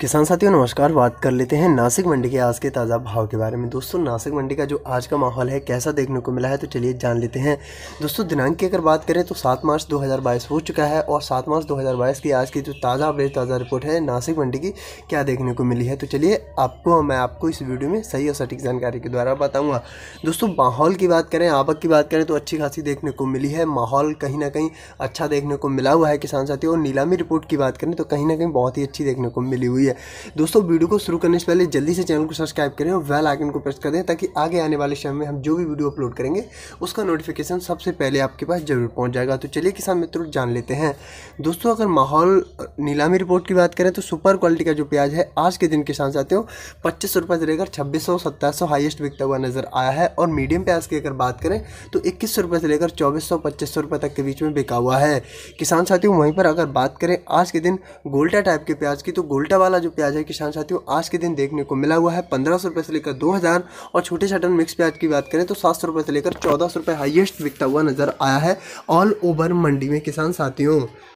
किसान साथियों नमस्कार बात कर लेते हैं नासिक मंडी के आज के ताज़ा भाव के बारे में दोस्तों नासिक मंडी का जो आज का माहौल है कैसा देखने को मिला है तो चलिए जान लेते हैं दोस्तों दिनांक की अगर बात करें तो 7 मार्च 2022 हो चुका है और 7 मार्च 2022 की आज की जो ताज़ा अपडेट ताज़ा रिपोर्ट है नासिक मंडी की क्या देखने को मिली है तो चलिए आपको मैं आपको इस वीडियो में सही और सटीक जानकारी के द्वारा बताऊँगा दोस्तों माहौल की बात करें आवक की बात करें तो अच्छी खासी देखने को मिली है माहौल कहीं ना कहीं अच्छा देखने को मिला हुआ है किसान साथियों और नीलामी रिपोर्ट की बात करें तो कहीं ना कहीं बहुत ही अच्छी देखने को मिली हुई है दोस्तों वीडियो को शुरू करने से पहले जल्दी से चैनल को सब्सक्राइब करें और वेल आइकन को प्रेस कर दें ताकि आगे आने वाले समय में हम जो भी वीडियो अपलोड करेंगे उसका नोटिफिकेशन सबसे पहले आपके पास जरूर पहुँच जाएगा तो चलिए किसान मित्रों जान लेते हैं दोस्तों अगर माहौल नीलामी रिपोर्ट की बात करें तो सुपर क्वालिटी का जो प्याज है आज के दिन किसान साथियों पच्चीस सौ रुपये से लेकर छब्बीस सौ सत्ताईस सौ हाइएस्ट बिकता हुआ नजर आया है और मीडियम प्याज की अगर बात करें तो इक्कीस सौ रुपये से लेकर चौबीस सौ पच्चीस सौ रुपये तक के बीच में बिका हुआ है किसान साथियों वहीं पर अगर बात करें आज के दिन गोल्टा टाइप के प्याज की तो गोल्टा वाला वाला जो प्याज है किसान साथियों आज के दिन देखने को मिला हुआ है पंद्रह सौ रुपये से लेकर दो हज़ार और छोटे छोटे मिक्स प्याज की बात करें तो सात सौ रुपये से लेकर चौदह सौ रुपये हाइएस्ट बिकता हुआ नज़र आया है ऑल ओवर मंडी में किसान साथियों